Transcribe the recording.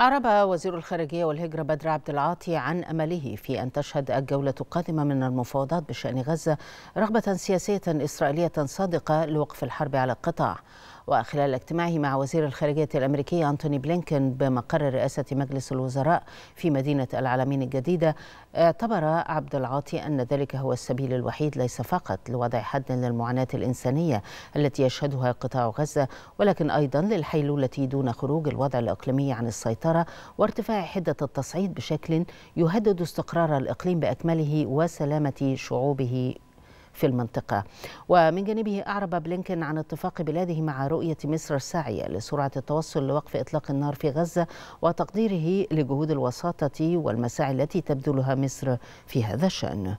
أعرب وزير الخارجية والهجرة بدر عبد العاطي عن أمله في أن تشهد الجولة القادمة من المفاوضات بشأن غزة رغبة سياسية إسرائيلية صادقة لوقف الحرب على القطاع وخلال اجتماعه مع وزير الخارجية الأمريكي أنتوني بلينكن بمقر رئاسة مجلس الوزراء في مدينة العالمين الجديدة اعتبر عبد العاطي أن ذلك هو السبيل الوحيد ليس فقط لوضع حد للمعاناة الإنسانية التي يشهدها قطاع غزة ولكن أيضا للحيلولة دون خروج الوضع الإقليمي عن السيطرة وارتفاع حدة التصعيد بشكل يهدد استقرار الإقليم بأكمله وسلامة شعوبه في المنطقة ومن جانبه أعرب بلينكن عن اتفاق بلاده مع رؤية مصر الساعية لسرعة التوصل لوقف إطلاق النار في غزة وتقديره لجهود الوساطة والمساعي التي تبذلها مصر في هذا الشأن